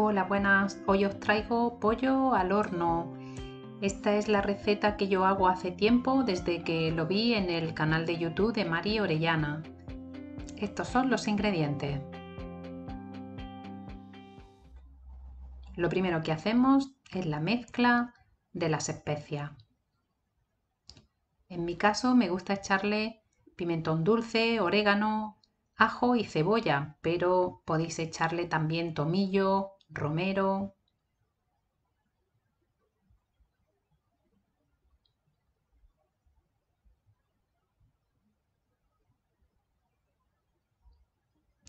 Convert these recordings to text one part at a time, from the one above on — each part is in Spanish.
Hola, buenas. Hoy os traigo pollo al horno. Esta es la receta que yo hago hace tiempo desde que lo vi en el canal de YouTube de Mari Orellana. Estos son los ingredientes. Lo primero que hacemos es la mezcla de las especias. En mi caso me gusta echarle pimentón dulce, orégano, ajo y cebolla, pero podéis echarle también tomillo, romero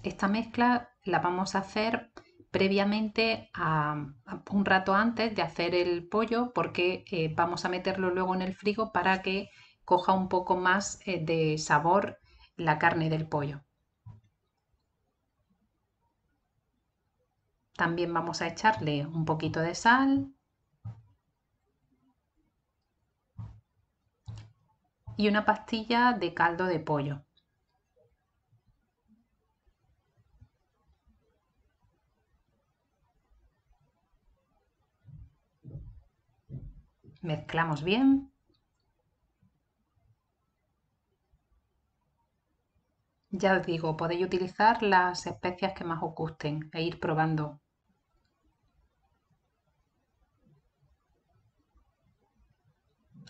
esta mezcla la vamos a hacer previamente a, un rato antes de hacer el pollo porque eh, vamos a meterlo luego en el frigo para que coja un poco más eh, de sabor la carne del pollo. También vamos a echarle un poquito de sal. Y una pastilla de caldo de pollo. Mezclamos bien. Ya os digo, podéis utilizar las especias que más os gusten e ir probando.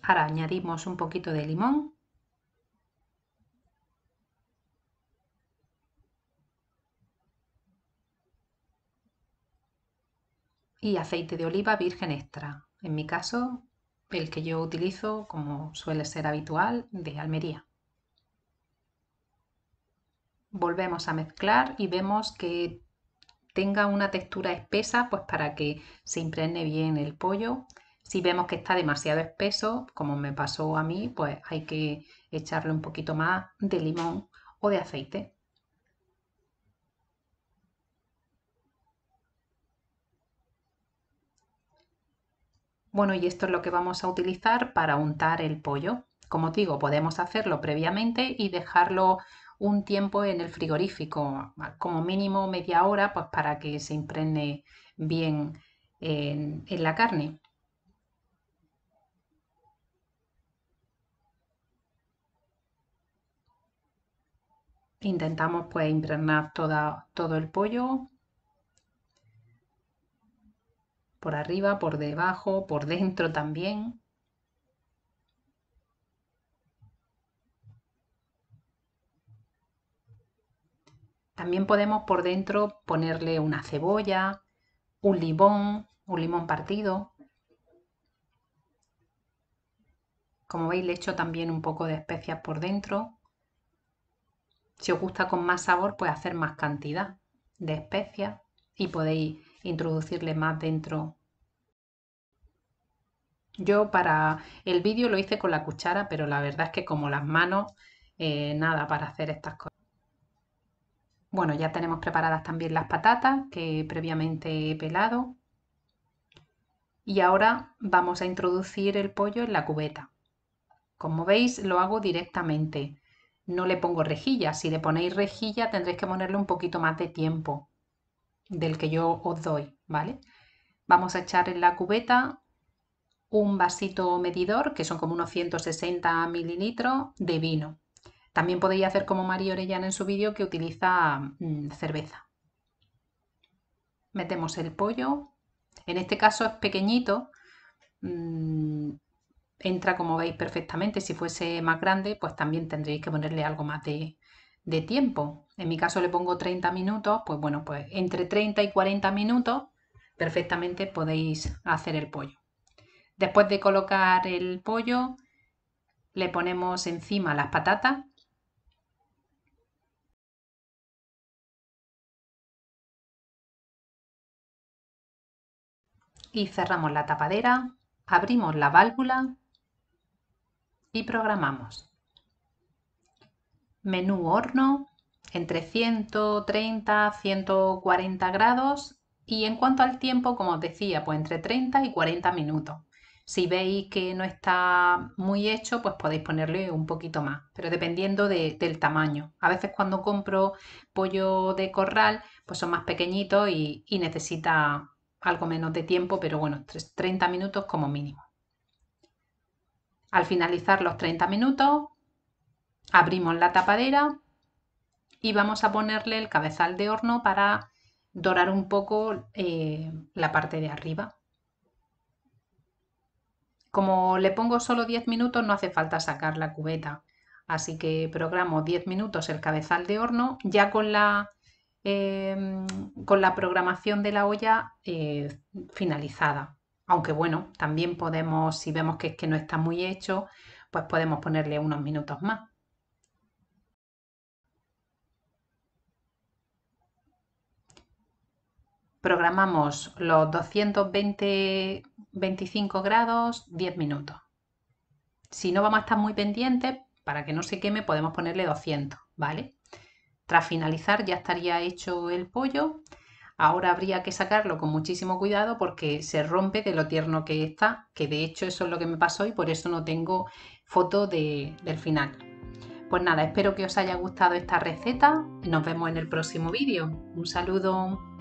Ahora añadimos un poquito de limón. Y aceite de oliva virgen extra. En mi caso, el que yo utilizo, como suele ser habitual, de Almería. Volvemos a mezclar y vemos que tenga una textura espesa, pues para que se impregne bien el pollo si vemos que está demasiado espeso, como me pasó a mí, pues hay que echarle un poquito más de limón o de aceite. Bueno, y esto es lo que vamos a utilizar para untar el pollo. Como os digo, podemos hacerlo previamente y dejarlo un tiempo en el frigorífico, como mínimo media hora, pues para que se impregne bien eh, en la carne. Intentamos pues impregnar todo el pollo por arriba, por debajo, por dentro también. También podemos por dentro ponerle una cebolla, un limón, un limón partido. Como veis le echo también un poco de especias por dentro si os gusta con más sabor, pues hacer más cantidad de especias y podéis introducirle más dentro. Yo para el vídeo lo hice con la cuchara, pero la verdad es que como las manos, eh, nada para hacer estas cosas. Bueno, ya tenemos preparadas también las patatas que previamente he pelado. Y ahora vamos a introducir el pollo en la cubeta. Como veis, lo hago directamente no le pongo rejilla. Si le ponéis rejilla tendréis que ponerle un poquito más de tiempo del que yo os doy, ¿vale? Vamos a echar en la cubeta un vasito medidor, que son como unos 160 mililitros de vino. También podéis hacer como María Orellana en su vídeo que utiliza mm, cerveza. Metemos el pollo. En este caso es pequeñito, mm, entra como veis perfectamente. Si fuese más grande, pues también tendréis que ponerle algo más de, tiempo. En mi caso le pongo 30 minutos, pues bueno, pues entre 30 y 40 minutos perfectamente podéis hacer el pollo. Después de colocar el pollo, le ponemos encima las patatas y cerramos la tapadera, abrimos la válvula y programamos. Menú horno entre 130 140 grados y en cuanto al tiempo, como os decía, pues entre 30 y 40 minutos. Si veis que no está muy hecho, pues podéis ponerle un poquito más, pero dependiendo del tamaño. A veces cuando compro pollo de corral, pues son más pequeñitos y, y necesita algo menos de tiempo, pero bueno, 30 minutos como mínimo. Al finalizar los 30 minutos, abrimos la tapadera y vamos a ponerle el cabezal de horno para dorar un poco eh, la parte de arriba. Como le pongo solo 10 minutos no hace falta sacar la cubeta, así que programo 10 minutos el cabezal de horno. Ya con la, eh, con la programación de la olla eh, finalizada. Aunque bueno, también podemos, si vemos que es que no está muy hecho, pues podemos ponerle unos minutos más. Programamos los 220, 25 grados 10 minutos. Si no vamos a estar muy pendientes, para que no se queme podemos ponerle 200, ¿vale? Tras finalizar ya estaría hecho el pollo Ahora habría que sacarlo con muchísimo cuidado porque se rompe de lo tierno que está, que de hecho eso es lo que me pasó y por eso no tengo foto del final. Pues nada, espero que os haya gustado esta receta. Nos vemos en el próximo vídeo. Un saludo.